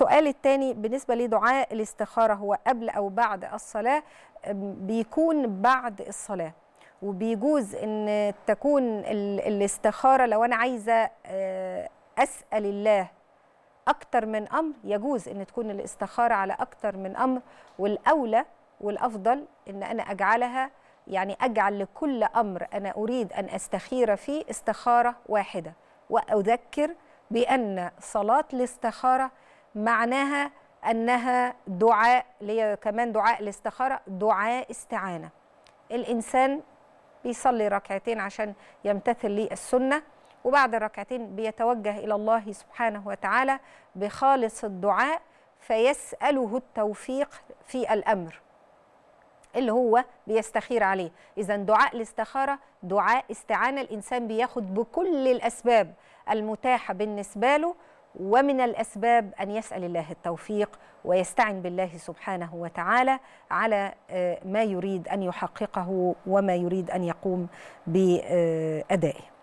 السؤال الثاني بالنسبه لدعاء الاستخاره هو قبل او بعد الصلاه بيكون بعد الصلاه وبيجوز ان تكون الاستخاره لو انا عايزه آه، اسال الله اكتر من امر يجوز ان تكون الاستخاره على اكتر من امر والاولى والافضل ان انا اجعلها يعني اجعل لكل امر انا اريد ان استخير فيه استخاره واحده واذكر بان صلاه الاستخاره معناها انها دعاء اللي هي كمان دعاء الاستخاره دعاء استعانه الانسان بيصلي ركعتين عشان يمتثل للسنه وبعد الركعتين بيتوجه الى الله سبحانه وتعالى بخالص الدعاء فيساله التوفيق في الامر اللي هو بيستخير عليه اذا دعاء الاستخاره دعاء استعانه الانسان بياخد بكل الاسباب المتاحه بالنسبه له ومن الأسباب أن يسأل الله التوفيق ويستعن بالله سبحانه وتعالى على آه، ما يريد أن يحققه وما يريد أن يقوم بأدائه